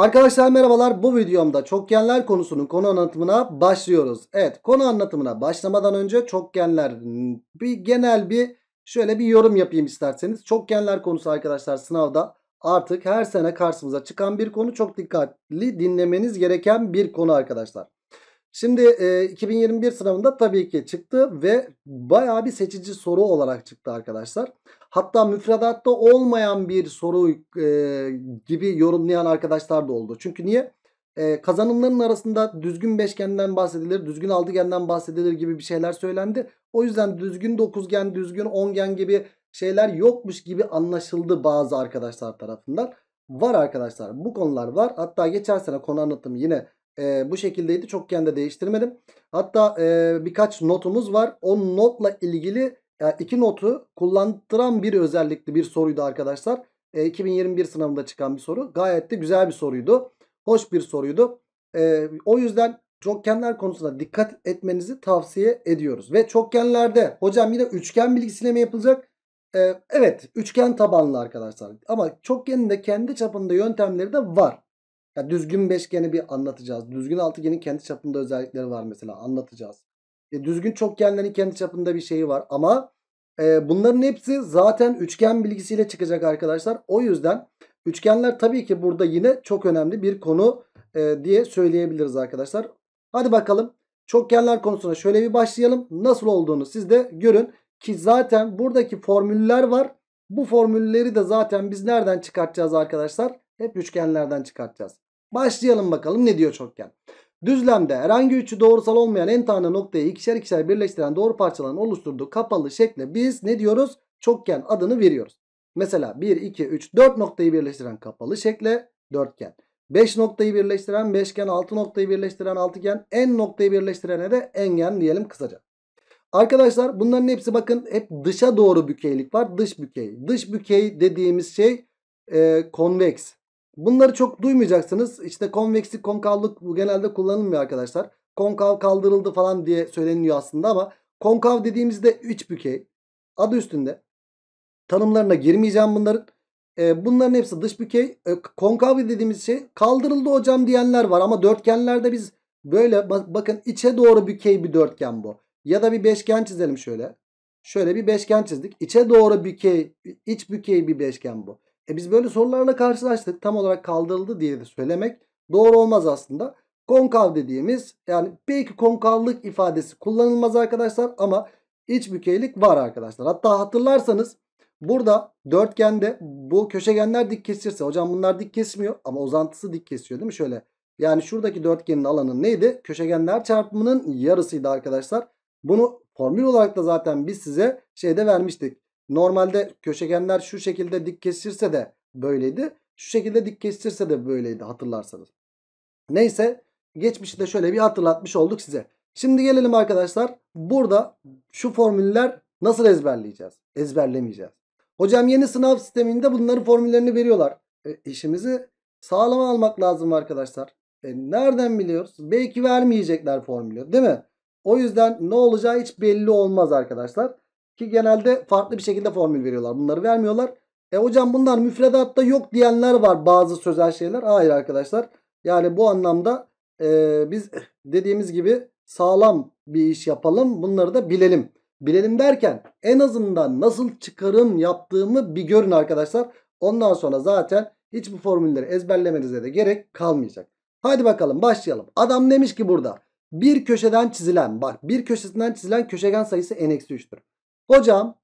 Arkadaşlar merhabalar bu videomda çokgenler konusunun konu anlatımına başlıyoruz. Evet konu anlatımına başlamadan önce çokgenler bir genel bir şöyle bir yorum yapayım isterseniz. Çokgenler konusu arkadaşlar sınavda artık her sene karşımıza çıkan bir konu çok dikkatli dinlemeniz gereken bir konu arkadaşlar. Şimdi e, 2021 sınavında tabii ki çıktı ve baya bir seçici soru olarak çıktı arkadaşlar. Hatta müfredatta olmayan bir soru e, gibi yorumlayan arkadaşlar da oldu. Çünkü niye? E, kazanımların arasında düzgün beşgenden bahsedilir, düzgün altıgenden bahsedilir gibi bir şeyler söylendi. O yüzden düzgün dokuzgen, düzgün ongen gibi şeyler yokmuş gibi anlaşıldı bazı arkadaşlar tarafından. Var arkadaşlar bu konular var. Hatta geçen sene konu anlattım yine e, bu şekildeydi. Çok kendi değiştirmedim. Hatta e, birkaç notumuz var. O notla ilgili yani e, iki notu kullandıran bir özellikli bir soruydu arkadaşlar. E, 2021 sınavında çıkan bir soru. Gayet de güzel bir soruydu. Hoş bir soruydu. E, o yüzden çokgenler konusunda dikkat etmenizi tavsiye ediyoruz. Ve çokgenlerde hocam yine üçgen bilgisiyle mi yapılacak? E, evet üçgen tabanlı arkadaşlar. Ama çokgenin de kendi çapında yöntemleri de var. Yani düzgün beşgeni bir anlatacağız. Düzgün altıgenin kendi çapında özellikleri var mesela anlatacağız. E, düzgün çokgenlerin kendi çapında bir şeyi var. Ama e, bunların hepsi zaten üçgen bilgisiyle çıkacak arkadaşlar. O yüzden üçgenler tabii ki burada yine çok önemli bir konu e, diye söyleyebiliriz arkadaşlar. Hadi bakalım çokgenler konusuna şöyle bir başlayalım. Nasıl olduğunu siz de görün. Ki zaten buradaki formüller var. Bu formülleri de zaten biz nereden çıkartacağız arkadaşlar? Hep üçgenlerden çıkartacağız. Başlayalım bakalım ne diyor çokgen. Düzlemde herhangi üçü doğrusal olmayan en tane noktayı ikişer ikişer birleştiren doğru parçaların oluşturduğu kapalı şekle biz ne diyoruz? Çokgen adını veriyoruz. Mesela 1, 2, 3, 4 noktayı birleştiren kapalı şekle dörtgen. 5 noktayı birleştiren beşgen, 6 noktayı birleştiren altıgen, en noktayı birleştirene de engen diyelim kısaca. Arkadaşlar bunların hepsi bakın hep dışa doğru bükeylik var. Dış bükey. Dış bükey dediğimiz şey e, konveks. Bunları çok duymayacaksınız. İşte konvekslik, konkavlık bu genelde kullanılmıyor arkadaşlar. Konkav kaldırıldı falan diye söyleniyor aslında ama konkav dediğimizde üç bükey. Adı üstünde. Tanımlarına girmeyeceğim bunların. Ee, bunların hepsi dış bükey. Ee, konkav dediğimiz şey kaldırıldı hocam diyenler var ama dörtgenlerde biz böyle bakın içe doğru bükey bir dörtgen bu. Ya da bir beşgen çizelim şöyle. Şöyle bir beşgen çizdik. İçe doğru bükey, iç bükey bir beşgen bu. E biz böyle sorularla karşılaştık. Tam olarak kaldırıldı diye de söylemek doğru olmaz aslında. Konkav dediğimiz yani belki konkavlık ifadesi kullanılmaz arkadaşlar ama iç bükeylik var arkadaşlar. Hatta hatırlarsanız burada dörtgende bu köşegenler dik kesirse hocam bunlar dik kesmiyor ama uzantısı dik kesiyor değil mi şöyle. Yani şuradaki dörtgenin alanı neydi? Köşegenler çarpımının yarısıydı arkadaşlar. Bunu formül olarak da zaten biz size şeyde vermiştik. Normalde köşegenler şu şekilde dik kesirse de böyleydi. Şu şekilde dik kesirse de böyleydi hatırlarsanız. Neyse geçmişi de şöyle bir hatırlatmış olduk size. Şimdi gelelim arkadaşlar. Burada şu formüller nasıl ezberleyeceğiz? Ezberlemeyeceğiz. Hocam yeni sınav sisteminde bunların formüllerini veriyorlar. E, işimizi sağlama almak lazım arkadaşlar. E, nereden biliyoruz? Belki vermeyecekler formülü değil mi? O yüzden ne olacağı hiç belli olmaz arkadaşlar. Ki genelde farklı bir şekilde formül veriyorlar. Bunları vermiyorlar. E hocam bunlar müfredatta yok diyenler var bazı sözel şeyler. Hayır arkadaşlar. Yani bu anlamda e, biz dediğimiz gibi sağlam bir iş yapalım. Bunları da bilelim. Bilelim derken en azından nasıl çıkarım yaptığımı bir görün arkadaşlar. Ondan sonra zaten hiç bu formülleri ezberlemenize de gerek kalmayacak. Hadi bakalım başlayalım. Adam demiş ki burada bir köşeden çizilen bak bir köşesinden çizilen köşegen sayısı n-3'tür. Hocam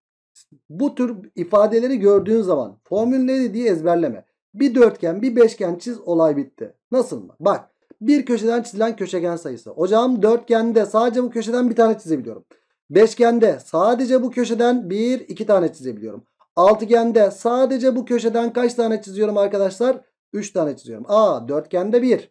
bu tür ifadeleri gördüğün zaman formül neydi diye ezberleme. Bir dörtgen bir beşgen çiz olay bitti. Nasıl mı? Bak bir köşeden çizilen köşegen sayısı. Hocam dörtgende sadece bu köşeden bir tane çizebiliyorum. Beşgende sadece bu köşeden bir iki tane çizebiliyorum. Altıgende sadece bu köşeden kaç tane çiziyorum arkadaşlar? Üç tane çiziyorum. A dörtgende bir,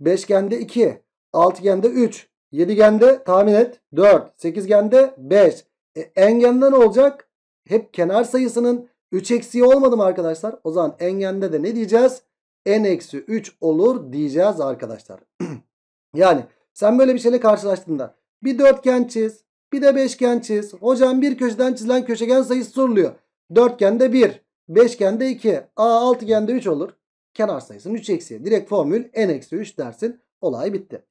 Beşgende iki, Altıgende üç, Yedigende tahmin et dört, Sekizgende beş. E, engende olacak? Hep kenar sayısının 3 eksiği olmadı mı arkadaşlar? O zaman engende de ne diyeceğiz? n eksi 3 olur diyeceğiz arkadaşlar. yani sen böyle bir şeyle karşılaştığında bir dörtgen çiz, bir de beşgen çiz. Hocam bir köşeden çizilen köşegen sayısı soruluyor. Dörtgende 1, beşgende 2, a altıgende 3 olur. Kenar sayısının 3 eksiği. Direkt formül n eksi 3 dersin. Olay bitti.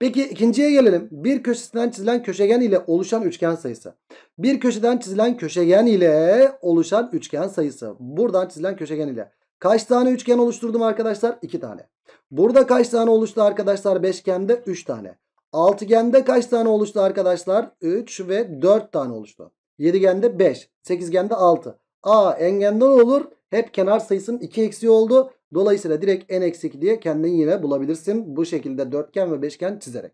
Peki ikinciye gelelim. Bir köşesinden çizilen köşegen ile oluşan üçgen sayısı. Bir köşeden çizilen köşegen ile oluşan üçgen sayısı. Buradan çizilen köşegen ile. Kaç tane üçgen oluşturdum arkadaşlar? 2 tane. Burada kaç tane oluştu arkadaşlar? Beşgende 3 tane. Altıgende kaç tane oluştu arkadaşlar? 3 ve 4 tane oluştu. Yedigende 5. Sekizgende 6. Aa engenden olur. Hep kenar sayısının 2 eksiği oldu. Dolayısıyla direkt n eksi diye kendin yine bulabilirsin. Bu şekilde dörtgen ve beşgen çizerek.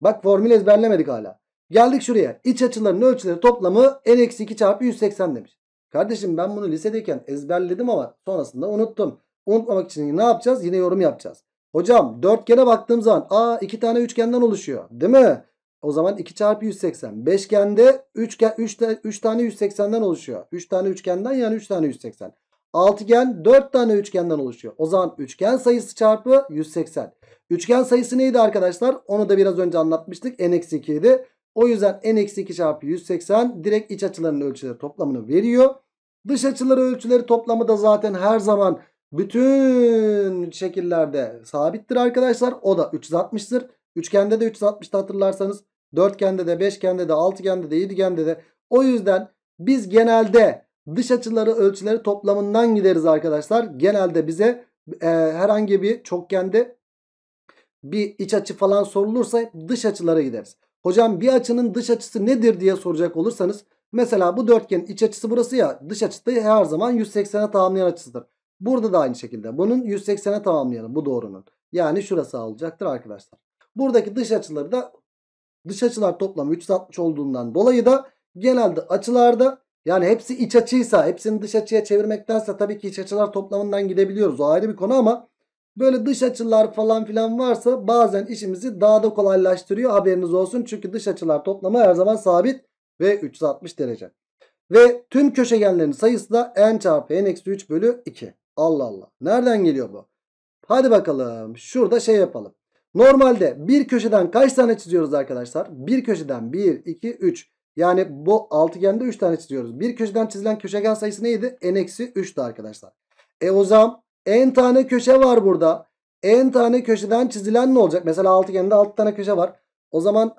Bak formülü ezberlemedik hala. Geldik şuraya. İç açıların ölçüleri toplamı n eksi 2 çarpı 180 demiş. Kardeşim ben bunu lisedeyken ezberledim ama sonrasında unuttum. Unutmamak için ne yapacağız? Yine yorum yapacağız. Hocam dörtgene baktığım zaman a iki tane üçgenden oluşuyor. Değil mi? O zaman 2 çarpı 180. Beşgende 3, üç üç tane 180'den oluşuyor. 3 tane üçgenden yani 3 tane 180. Altıgen 4 tane üçgenden oluşuyor. O zaman üçgen sayısı çarpı 180. Üçgen sayısı neydi arkadaşlar? Onu da biraz önce anlatmıştık. N-2 idi. O yüzden n-2 çarpı 180 direkt iç açılarının ölçüleri toplamını veriyor. Dış açıları ölçüleri toplamı da zaten her zaman bütün şekillerde sabittir arkadaşlar. O da 360'tır. Üçgende de 360'tı hatırlarsanız. Dörtgende de, beşgende de, altıgende de, yediğende de. O yüzden biz genelde Dış açıları ölçüleri toplamından gideriz arkadaşlar. Genelde bize e, herhangi bir çokgende bir iç açı falan sorulursa dış açılara gideriz. Hocam bir açının dış açısı nedir diye soracak olursanız mesela bu dörtgenin iç açısı burası ya dış açısı her zaman 180'e tamamlayan açısıdır. Burada da aynı şekilde bunun 180'e tamamlayalım bu doğrunun. Yani şurası olacaktır arkadaşlar. Buradaki dış açıları da dış açılar toplamı 360 olduğundan dolayı da genelde açılarda yani hepsi iç açıysa hepsini dış açıya çevirmektense tabii ki iç açılar toplamından gidebiliyoruz. O ayrı bir konu ama böyle dış açılar falan filan varsa bazen işimizi daha da kolaylaştırıyor haberiniz olsun. Çünkü dış açılar toplamı her zaman sabit ve 360 derece. Ve tüm köşegenlerin sayısı da n çarpı n-3 bölü 2. Allah Allah. Nereden geliyor bu? Hadi bakalım. Şurada şey yapalım. Normalde bir köşeden kaç tane çiziyoruz arkadaşlar? Bir köşeden 1, 2, 3. Yani bu altıgende 3 tane çiziyoruz. Bir köşeden çizilen köşegen sayısı neydi? N-3'tü eksi arkadaşlar. E o zaman n tane köşe var burada. N tane köşeden çizilen ne olacak? Mesela altıgende 6 tane köşe var. O zaman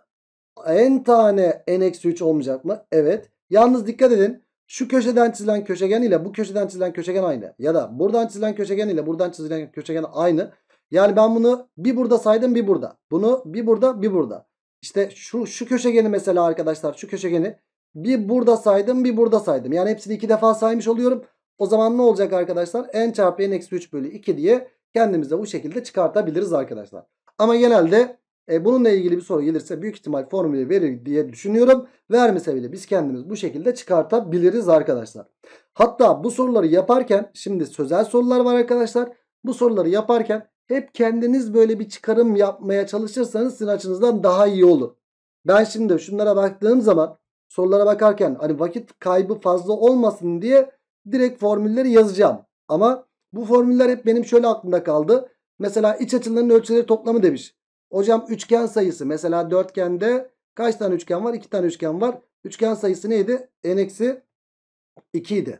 n tane n-3 eksi olmayacak mı? Evet. Yalnız dikkat edin. Şu köşeden çizilen köşegen ile bu köşeden çizilen köşegen aynı. Ya da buradan çizilen köşegen ile buradan çizilen köşegen aynı. Yani ben bunu bir burada saydım bir burada. Bunu bir burada bir burada. İşte şu, şu köşegeni mesela arkadaşlar şu köşegeni bir burada saydım bir burada saydım. Yani hepsini iki defa saymış oluyorum. O zaman ne olacak arkadaşlar? n çarpı n eksi 3 bölü 2 diye kendimize bu şekilde çıkartabiliriz arkadaşlar. Ama genelde e, bununla ilgili bir soru gelirse büyük ihtimal formülü verir diye düşünüyorum. Vermese bile biz kendimiz bu şekilde çıkartabiliriz arkadaşlar. Hatta bu soruları yaparken şimdi sözel sorular var arkadaşlar. Bu soruları yaparken hep kendiniz böyle bir çıkarım yapmaya çalışırsanız sizin açınızdan daha iyi olur. Ben şimdi şunlara baktığım zaman sorulara bakarken hani vakit kaybı fazla olmasın diye direkt formülleri yazacağım. Ama bu formüller hep benim şöyle aklımda kaldı. Mesela iç açılarının ölçüleri toplamı demiş. Hocam üçgen sayısı mesela dörtgende kaç tane üçgen var? İki tane üçgen var. Üçgen sayısı neydi? N-2 idi.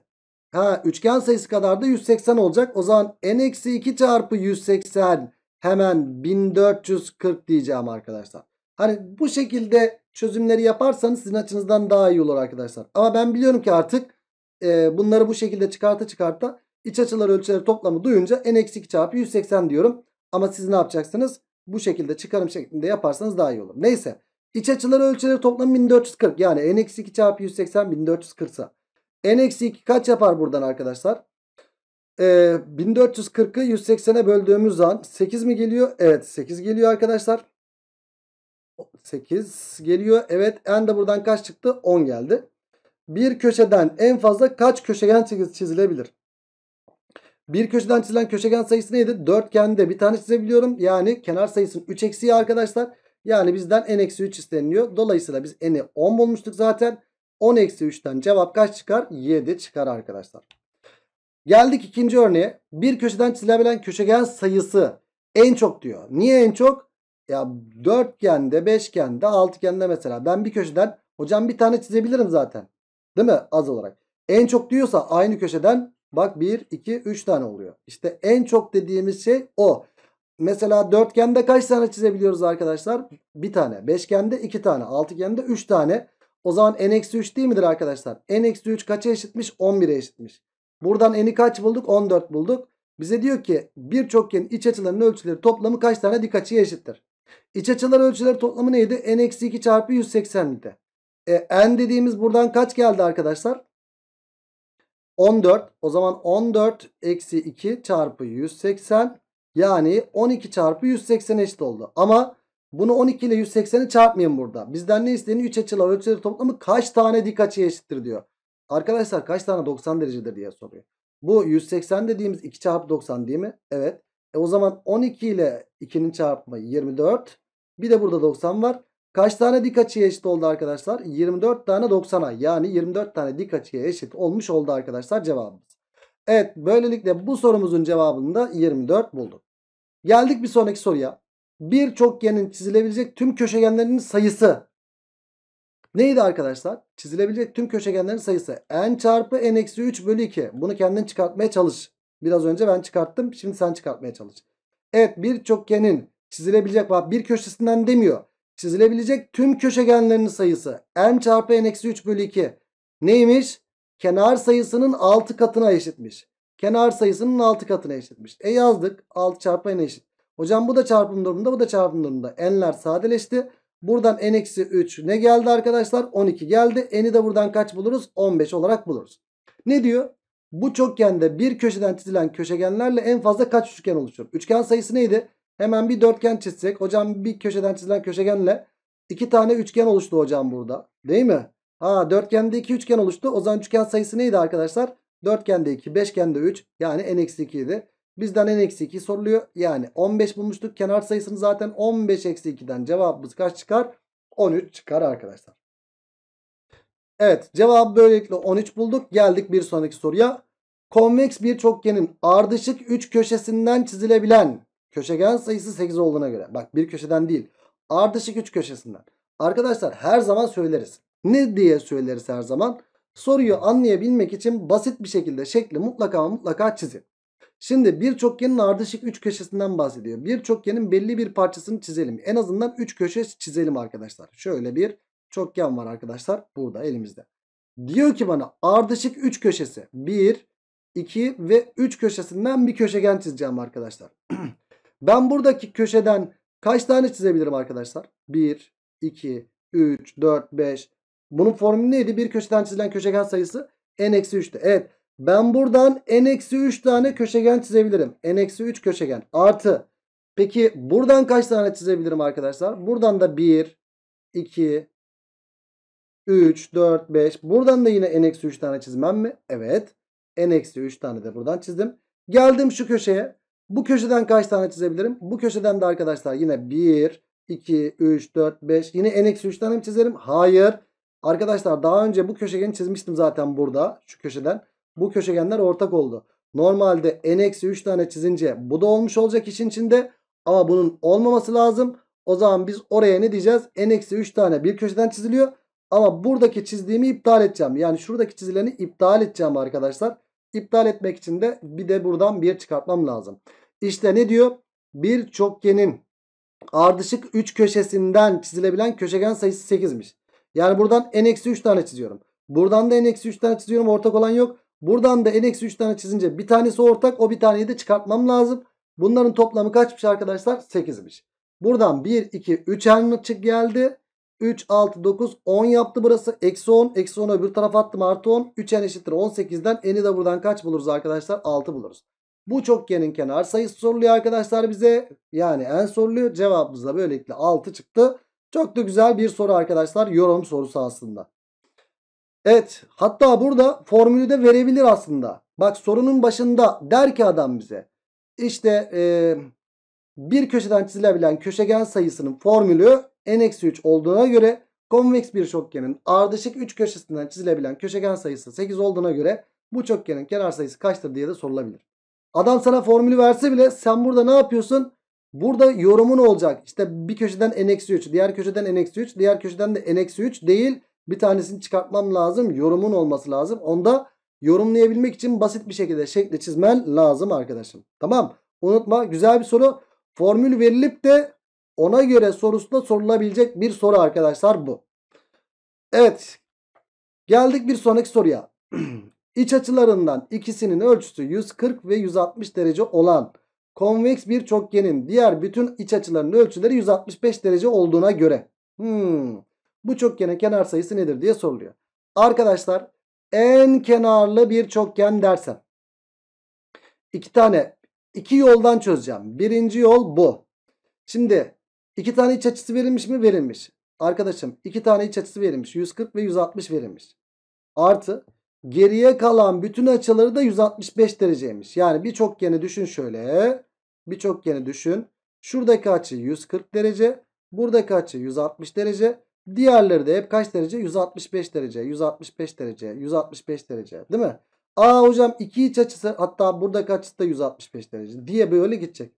Ha, üçgen sayısı kadar da 180 olacak. O zaman n-2 çarpı 180 hemen 1440 diyeceğim arkadaşlar. Hani bu şekilde çözümleri yaparsanız sizin açınızdan daha iyi olur arkadaşlar. Ama ben biliyorum ki artık e, bunları bu şekilde çıkarta çıkarta iç açıları ölçüleri toplamı duyunca n-2 çarpı 180 diyorum. Ama siz ne yapacaksınız? Bu şekilde çıkarım şeklinde yaparsanız daha iyi olur. Neyse. İç açıları ölçüleri toplamı 1440. Yani n-2 çarpı 180 1440 sa N eksi 2 kaç yapar buradan arkadaşlar? Ee, 1440'ı 180'e böldüğümüz zaman 8 mi geliyor? Evet 8 geliyor arkadaşlar. 8 geliyor. Evet n de buradan kaç çıktı? 10 geldi. Bir köşeden en fazla kaç köşegen çizilebilir? Bir köşeden çizilen köşegen sayısı neydi? Dörtgende bir tane çizebiliyorum. Yani kenar sayısının 3 eksiği arkadaşlar. Yani bizden n-3 isteniyor. Dolayısıyla biz n'i 10 bulmuştuk zaten. 10 eksi 3'ten cevap kaç çıkar? 7 çıkar arkadaşlar. Geldik ikinci örneğe. Bir köşeden çizilebilen köşegen sayısı en çok diyor. Niye en çok? Ya dörtgende, beşgende, altıgende mesela. Ben bir köşeden hocam bir tane çizebilirim zaten. Değil mi? Az olarak. En çok diyorsa aynı köşeden bak 1, 2, 3 tane oluyor. İşte en çok dediğimiz şey o. Mesela dörtgende kaç tane çizebiliyoruz arkadaşlar? Bir tane. Beşgende iki tane. Altıgende üç tane. O zaman n-3 değil midir arkadaşlar? n-3 kaça eşitmiş? 11'e eşitmiş. Buradan n'i kaç bulduk? 14 bulduk. Bize diyor ki birçok çokgenin iç açılarının ölçüleri toplamı kaç tane dik açıya eşittir? İç açılar ölçüleri toplamı neydi? n-2 çarpı 180'likte. E, n dediğimiz buradan kaç geldi arkadaşlar? 14. O zaman 14 eksi 2 çarpı 180 yani 12 çarpı 180 eşit oldu. Ama bunu 12 ile 180'i çarpmayın burada. Bizden ne isteniyor? 3 açılar ölçüleri toplamı kaç tane dik açıya eşittir diyor. Arkadaşlar kaç tane 90 derecedir diye soruyor. Bu 180 dediğimiz 2 çarpı 90 değil mi? Evet. E o zaman 12 ile 2'nin çarpımı 24. Bir de burada 90 var. Kaç tane dik açıya eşit oldu arkadaşlar? 24 tane 90'a yani 24 tane dik açıya eşit olmuş oldu arkadaşlar cevabımız. Evet böylelikle bu sorumuzun cevabını da 24 bulduk. Geldik bir sonraki soruya bir çokgenin çizilebilecek tüm köşegenlerinin sayısı neydi arkadaşlar? Çizilebilecek tüm köşegenlerin sayısı n çarpı n eksi 3 bölü 2. Bunu kendin çıkartmaya çalış. Biraz önce ben çıkarttım. Şimdi sen çıkartmaya çalış. Evet bir çokgenin çizilebilecek bak bir köşesinden demiyor. Çizilebilecek tüm köşegenlerinin sayısı n çarpı n eksi 3 bölü 2. Neymiş? Kenar sayısının 6 katına eşitmiş. Kenar sayısının 6 katına eşitmiş. E yazdık 6 çarpı n eşit. Hocam bu da çarpım durumunda bu da çarpım durumunda. N'ler sadeleşti. Buradan n eksi 3 ne geldi arkadaşlar? 12 geldi. N'i de buradan kaç buluruz? 15 olarak buluruz. Ne diyor? Bu çokgende bir köşeden çizilen köşegenlerle en fazla kaç üçgen oluşur? Üçgen sayısı neydi? Hemen bir dörtgen çizsek. Hocam bir köşeden çizilen köşegenle iki tane üçgen oluştu hocam burada. Değil mi? Ha dörtgende iki üçgen oluştu. O zaman üçgen sayısı neydi arkadaşlar? Dörtgende iki, beşgende üç, yani n-2 idi. Bizden n eksi 2 soruluyor. Yani 15 bulmuştuk. Kenar sayısını zaten 15 eksi 2'den cevabımız kaç çıkar? 13 çıkar arkadaşlar. Evet cevabı böylelikle 13 bulduk. Geldik bir sonraki soruya. Konveks bir çokgenin ardışık 3 köşesinden çizilebilen köşegen sayısı 8 olduğuna göre. Bak bir köşeden değil. Ardışık 3 köşesinden. Arkadaşlar her zaman söyleriz. Ne diye söyleriz her zaman? Soruyu anlayabilmek için basit bir şekilde şekli mutlaka mutlaka çizin. Şimdi birçok çokgenin ardışık üç köşesinden bahsediyor. Birçok çokgenin belli bir parçasını çizelim. En azından üç köşe çizelim arkadaşlar. Şöyle bir çokgen var arkadaşlar. Burada elimizde. Diyor ki bana ardışık üç köşesi. bir, iki ve üç köşesinden bir köşegen çizeceğim arkadaşlar. ben buradaki köşeden kaç tane çizebilirim arkadaşlar? Bir, iki, üç, dört, beş. Bunun formülü neydi? Bir köşeden çizilen köşegen sayısı n-3'tü. Evet. Ben buradan n-3 tane köşegen çizebilirim. n-3 köşegen artı. Peki buradan kaç tane çizebilirim arkadaşlar? Buradan da 1, 2, 3, 4, 5. Buradan da yine n-3 tane çizmem mi? Evet. n-3 tane de buradan çizdim. Geldim şu köşeye. Bu köşeden kaç tane çizebilirim? Bu köşeden de arkadaşlar yine 1, 2, 3, 4, 5. Yine n-3 tane mi çizerim? Hayır. Arkadaşlar daha önce bu köşegeni çizmiştim zaten burada. Şu köşeden. Bu köşegenler ortak oldu. Normalde n-3 tane çizince bu da olmuş olacak işin içinde. Ama bunun olmaması lazım. O zaman biz oraya ne diyeceğiz? n-3 tane bir köşeden çiziliyor. Ama buradaki çizdiğimi iptal edeceğim. Yani şuradaki çizileni iptal edeceğim arkadaşlar. İptal etmek için de bir de buradan bir çıkartmam lazım. İşte ne diyor? Bir çokgenin ardışık 3 köşesinden çizilebilen köşegen sayısı 8'miş. Yani buradan n-3 tane çiziyorum. Buradan da n-3 tane çiziyorum. Ortak olan yok. Buradan da n-3 tane çizince bir tanesi ortak o bir taneyi de çıkartmam lazım. Bunların toplamı kaçmış arkadaşlar? 8'miş. Buradan 1, 2, 3 çık geldi. 3, 6, 9, 10 yaptı burası. Eksi 10. Eksi 10'u öbür tarafa attım. Artı 10. 3 n eşittir 18'den. N'i de buradan kaç buluruz arkadaşlar? 6 buluruz. Bu çokgenin kenar sayısı soruluyor arkadaşlar bize. Yani en soruluyor. Cevabımız da böylelikle 6 çıktı. Çok da güzel bir soru arkadaşlar. Yorum sorusu aslında. Evet hatta burada formülü de verebilir aslında. Bak sorunun başında der ki adam bize işte e, bir köşeden çizilebilen köşegen sayısının formülü n-3 olduğuna göre konveks bir çokgenin ardışık 3 köşesinden çizilebilen köşegen sayısı 8 olduğuna göre bu çokgenin kenar sayısı kaçtır diye de sorulabilir. Adam sana formülü verse bile sen burada ne yapıyorsun? Burada yorumun olacak. İşte bir köşeden n-3, diğer köşeden n-3, diğer köşeden de n-3 değil bir tanesini çıkartmam lazım. Yorumun olması lazım. Onda yorumlayabilmek için basit bir şekilde şekli çizmen lazım arkadaşım. Tamam. Unutma güzel bir soru. Formül verilip de ona göre sorusunda sorulabilecek bir soru arkadaşlar bu. Evet. Geldik bir sonraki soruya. İç açılarından ikisinin ölçüsü 140 ve 160 derece olan konveks bir çokgenin diğer bütün iç açılarının ölçüleri 165 derece olduğuna göre. Hmm bu çokgenin kenar sayısı nedir diye soruluyor. Arkadaşlar en kenarlı bir çokgen dersem iki tane iki yoldan çözeceğim. Birinci yol bu. Şimdi iki tane iç açısı verilmiş mi? Verilmiş. Arkadaşım iki tane iç açısı verilmiş. 140 ve 160 verilmiş. Artı geriye kalan bütün açıları da 165 dereceymiş. Yani bir çokgeni düşün şöyle. Bir çokgeni düşün. Şuradaki açı 140 derece. Buradaki açı 160 derece. Diğerleri de hep kaç derece? 165 derece, 165 derece, 165 derece değil mi? Aa hocam iki iç açısı hatta buradaki açısı da 165 derece diye böyle gidecek.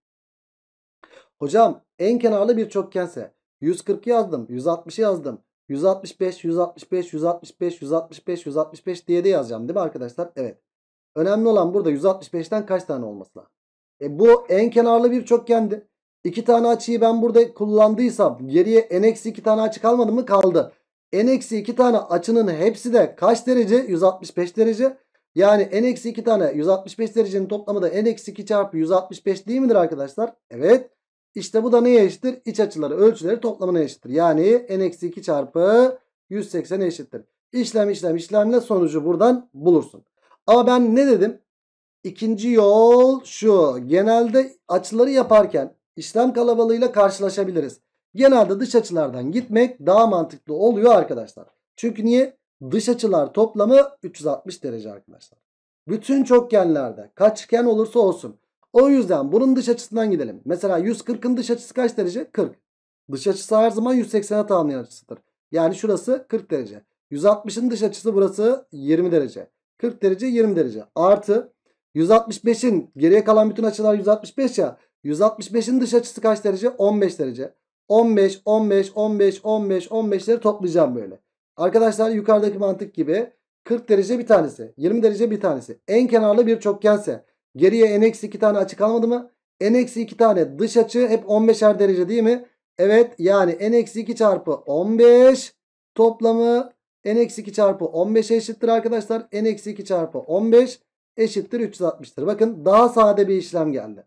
Hocam en kenarlı bir çokgense 140 yazdım, 160 yazdım. 165, 165, 165, 165, 165 diye de yazacağım değil mi arkadaşlar? Evet. Önemli olan burada 165'ten kaç tane olması lazım? E bu en kenarlı bir çokgendi. 2 tane açıyı ben burada kullandıysam geriye n-2 tane açı kalmadı mı? Kaldı. n-2 tane açının hepsi de kaç derece? 165 derece. Yani n-2 tane 165 derecenin toplamı da n-2 çarpı 165 değil midir arkadaşlar? Evet. İşte bu da neye eşittir? İç açıları ölçüleri toplamına eşittir. Yani n-2 çarpı 180 eşittir. İşlem işlem işlemle sonucu buradan bulursun. Ama ben ne dedim? İkinci yol şu. Genelde açıları yaparken işlem kalabalığıyla karşılaşabiliriz. Genelde dış açılardan gitmek daha mantıklı oluyor arkadaşlar. Çünkü niye? Dış açılar toplamı 360 derece arkadaşlar. Bütün çokgenlerde kaç üçgen olursa olsun. O yüzden bunun dış açısından gidelim. Mesela 140'ın dış açısı kaç derece? 40. Dış açısı her zaman 180'e tamamlayan açısıdır. Yani şurası 40 derece. 160'ın dış açısı burası 20 derece. 40 derece 20 derece. Artı 165'in geriye kalan bütün açılar 165 ya. 165'in dış açısı kaç derece? 15 derece. 15, 15, 15, 15, 15'leri toplayacağım böyle. Arkadaşlar yukarıdaki mantık gibi 40 derece bir tanesi, 20 derece bir tanesi. En kenarlı bir çokgense geriye n-2 tane açı kalmadı mı? n-2 tane dış açı hep 15'er derece değil mi? Evet yani n-2 çarpı 15 toplamı n-2 çarpı 15 eşittir arkadaşlar. n-2 çarpı 15 eşittir 360'tır. Bakın daha sade bir işlem geldi.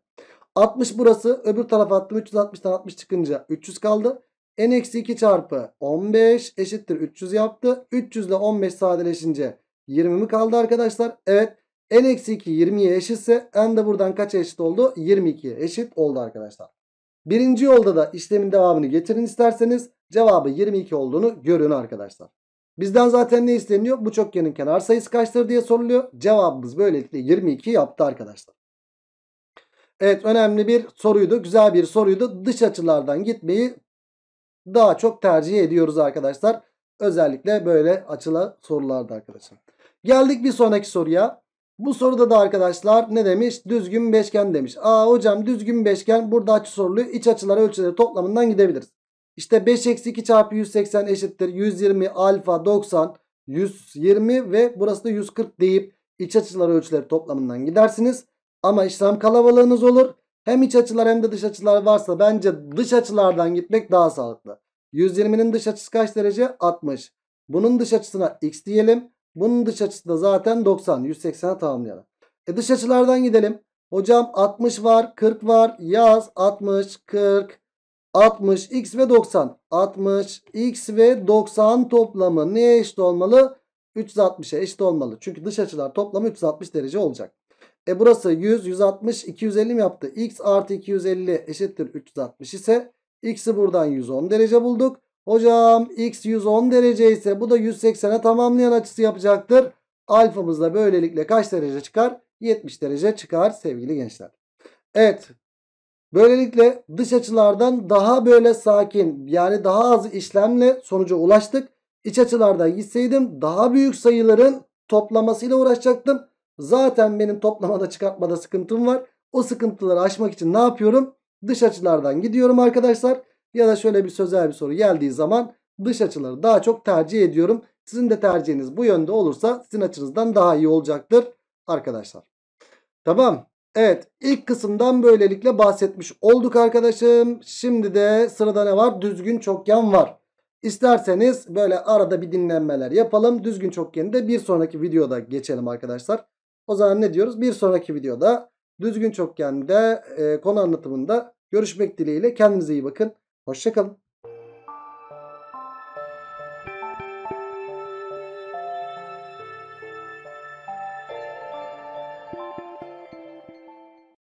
60 burası. Öbür tarafa attım. 360'tan 60 çıkınca 300 kaldı. N eksi 2 çarpı 15 eşittir 300 yaptı. 300 ile 15 sadeleşince 20 mi kaldı arkadaşlar? Evet. N eksi 2 20'ye eşitse N de buradan kaç eşit oldu? 22'ye eşit oldu arkadaşlar. Birinci yolda da işlemin devamını getirin isterseniz cevabı 22 olduğunu görün arkadaşlar. Bizden zaten ne isteniyor? Bu çokgenin kenar sayısı kaçtır diye soruluyor. Cevabımız böylelikle 22 yaptı arkadaşlar. Evet önemli bir soruydu. Güzel bir soruydu. Dış açılardan gitmeyi daha çok tercih ediyoruz arkadaşlar. Özellikle böyle açılı sorularda arkadaşlar. Geldik bir sonraki soruya. Bu soruda da arkadaşlar ne demiş? Düzgün beşgen demiş. Aa hocam düzgün beşgen burada açı soruluyor. İç açıları ölçüleri toplamından gidebiliriz. İşte 5 eksi 2 çarpı 180 eşittir. 120 alfa 90 120 ve burası da 140 deyip iç açıları ölçüleri toplamından gidersiniz. Ama işlem kalabalığınız olur. Hem iç açılar hem de dış açılar varsa bence dış açılardan gitmek daha sağlıklı. 120'nin dış açısı kaç derece? 60. Bunun dış açısına x diyelim. Bunun dış açısı da zaten 90. 180'e tamamlayalım. E dış açılardan gidelim. Hocam 60 var, 40 var. Yaz 60, 40, 60, x ve 90. 60, x ve 90 toplamı neye eşit olmalı? 360'e eşit olmalı. Çünkü dış açılar toplamı 360 derece olacak. E burası 100, 160, 250 mi yaptı? X artı 250 eşittir 360 ise X'i buradan 110 derece bulduk. Hocam X 110 derece ise bu da 180'e tamamlayan açısı yapacaktır. Alfamız da böylelikle kaç derece çıkar? 70 derece çıkar sevgili gençler. Evet. Böylelikle dış açılardan daha böyle sakin yani daha az işlemle sonuca ulaştık. İç açılardan gitseydim daha büyük sayıların toplamasıyla uğraşacaktım. Zaten benim toplamada çıkartmada sıkıntım var. O sıkıntıları aşmak için ne yapıyorum? Dış açılardan gidiyorum arkadaşlar. Ya da şöyle bir sözel bir soru geldiği zaman dış açıları daha çok tercih ediyorum. Sizin de tercihiniz bu yönde olursa sizin açınızdan daha iyi olacaktır arkadaşlar. Tamam. Evet ilk kısımdan böylelikle bahsetmiş olduk arkadaşım. Şimdi de sırada ne var? Düzgün çokgen var. İsterseniz böyle arada bir dinlenmeler yapalım. Düzgün çokgeni de bir sonraki videoda geçelim arkadaşlar. O zaman ne diyoruz? Bir sonraki videoda düzgün çokgende e, konu anlatımında görüşmek dileğiyle. Kendinize iyi bakın. Hoşçakalın.